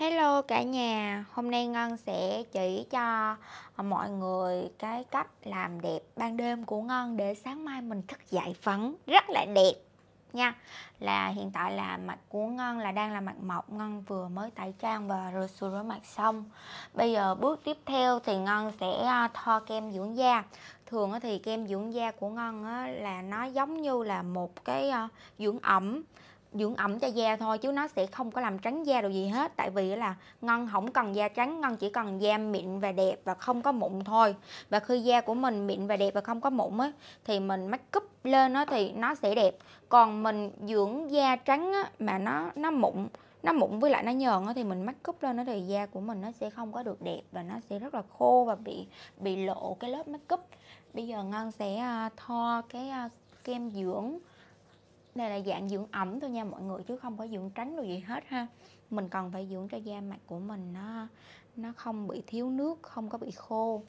Hello cả nhà, hôm nay Ngân sẽ chỉ cho ờ, mọi người cái cách làm đẹp ban đêm của Ngân để sáng mai mình thức dậy phấn rất là đẹp nha Là hiện tại là mặt của Ngân là đang là mặt mộc, Ngân vừa mới tẩy trang và rồi sửa rửa mặt xong Bây giờ bước tiếp theo thì Ngân sẽ ờ, thoa kem dưỡng da Thường thì kem dưỡng da của Ngân là nó giống như là một cái ờ, dưỡng ẩm dưỡng ẩm cho da thôi chứ nó sẽ không có làm trắng da đâu gì hết tại vì là ngân không cần da trắng ngân chỉ cần da mịn và đẹp và không có mụn thôi và khi da của mình mịn và đẹp và không có mụn ấy thì mình make up lên nó thì nó sẽ đẹp còn mình dưỡng da trắng á, mà nó nó mụn nó mụn với lại nó nhờn á, thì mình make up lên nó thì da của mình nó sẽ không có được đẹp và nó sẽ rất là khô và bị bị lộ cái lớp make up bây giờ ngân sẽ à, thoa cái à, kem dưỡng này là dạng dưỡng ẩm thôi nha mọi người chứ không có dưỡng trắng đồ gì hết ha mình cần phải dưỡng cho da mặt của mình nó nó không bị thiếu nước không có bị khô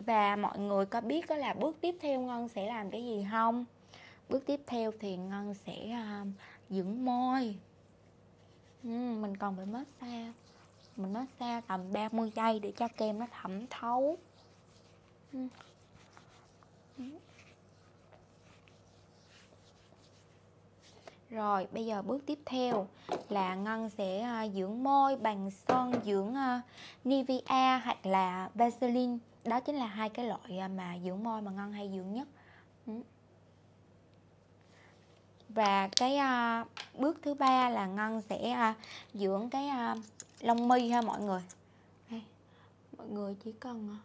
và mọi người có biết đó là bước tiếp theo ngân sẽ làm cái gì không bước tiếp theo thì ngân sẽ uh, dưỡng môi ừ, mình còn phải massage mình massage tầm 30 giây để cho kem nó thẩm thấu rồi bây giờ bước tiếp theo là Ngân sẽ à, dưỡng môi bằng son dưỡng à, Nivea hoặc là Vaseline Đó chính là hai cái loại à, mà dưỡng môi mà Ngân hay dưỡng nhất ừ. Và cái bước thứ ba là Ngân sẽ dưỡng cái lông mi ha mọi người Mọi người chỉ cần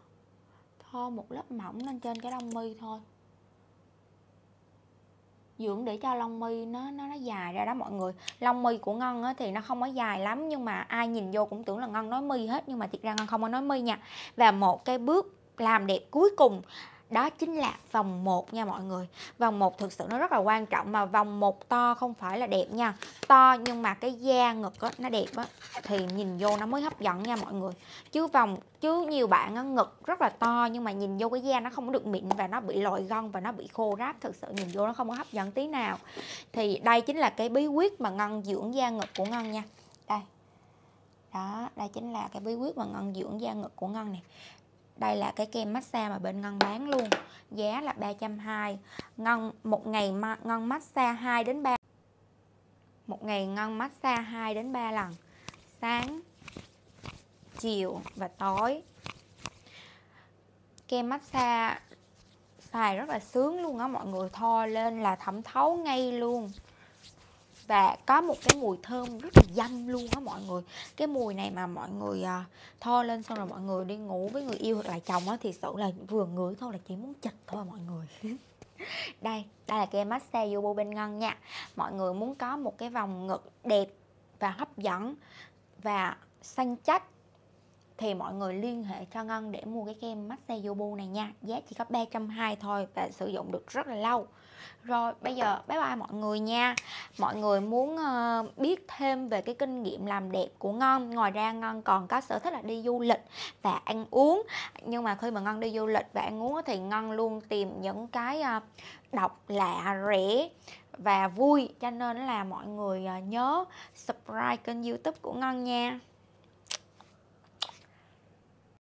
thoa một lớp mỏng lên trên cái lông mi thôi dưỡng để cho lông mi nó nó nó dài ra đó mọi người lông mi của ngân á, thì nó không có dài lắm nhưng mà ai nhìn vô cũng tưởng là ngân nói mi hết nhưng mà thiệt ra ngân không có nói mi nha và một cái bước làm đẹp cuối cùng đó chính là vòng 1 nha mọi người vòng 1 thực sự nó rất là quan trọng mà vòng 1 to không phải là đẹp nha to nhưng mà cái da ngực á, nó đẹp á, thì nhìn vô nó mới hấp dẫn nha mọi người chứ vòng chứ nhiều bạn á, ngực rất là to nhưng mà nhìn vô cái da nó không được mịn và nó bị lội gân và nó bị khô ráp thực sự nhìn vô nó không có hấp dẫn tí nào thì đây chính là cái bí quyết mà ngân dưỡng da ngực của ngân nha đây đó đây chính là cái bí quyết mà ngân dưỡng da ngực của ngân này đây là cái kem massage mà bên Ngân bán luôn giá là 320 Ngân một ngày ma, Ngân massage 2 đến 3 một ngày Ngân massage 2 đến 3 lần sáng chiều và tối kem massage xài rất là sướng luôn á mọi người thoa lên là thẩm thấu ngay luôn và có một cái mùi thơm rất là dâm luôn á mọi người cái mùi này mà mọi người à, tho lên xong rồi mọi người đi ngủ với người yêu hoặc là chồng á thì sự là vừa ngửi thôi là chỉ muốn chịch thôi mọi người đây đây là kem massage Yobo bên ngân nha mọi người muốn có một cái vòng ngực đẹp và hấp dẫn và săn chắc thì mọi người liên hệ cho Ngân để mua cái kem massage Yobu này nha Giá chỉ có 320 thôi và sử dụng được rất là lâu Rồi bây giờ bye bye mọi người nha Mọi người muốn ờ, biết thêm về cái kinh nghiệm làm đẹp của Ngân Ngoài ra Ngân còn có sở thích là đi du lịch và ăn uống Nhưng mà khi mà Ngân đi du lịch và ăn uống thì Ngân luôn tìm những cái ờ, độc lạ rẻ và vui cho nên là mọi người ờ, nhớ subscribe kênh youtube của Ngân nha